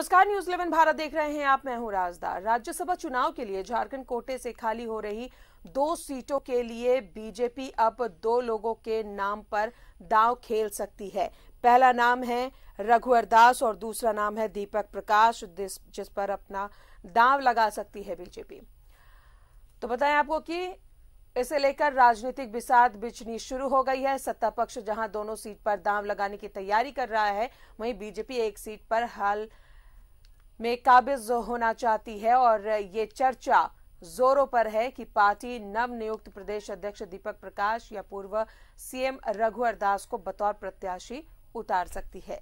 नमस्कार news eleven Bharat देख रहे हैं आप मैं हूं राजदार राज्यसभा चुनाव के लिए झारखंड कोटे से खाली हो रही दो सीटों के लिए बीजेपी अब दो लोगों के नाम पर दांव खेल सकती है पहला नाम है रघुवर दास और दूसरा नाम है दीपक प्रकाश जिस पर अपना दांव लगा सकती है बीजेपी तो बताएं आपको कि इसे लेकर राजनीतिक विसाद बिछनी शुरू हो गई है सत्ता पक्ष जहां दोनों सीट पर दांव लगाने की तैयारी कर रहा है वहीं बीजेपी एक सीट पर हाल में काबिज होना चाहती है और ये चर्चा जोरों पर है कि पार्टी नव नियुक्त प्रदेश अध्यक्ष दीपक प्रकाश या पूर्व सीएम रघुवर दास को बतौर प्रत्याशी उतार सकती है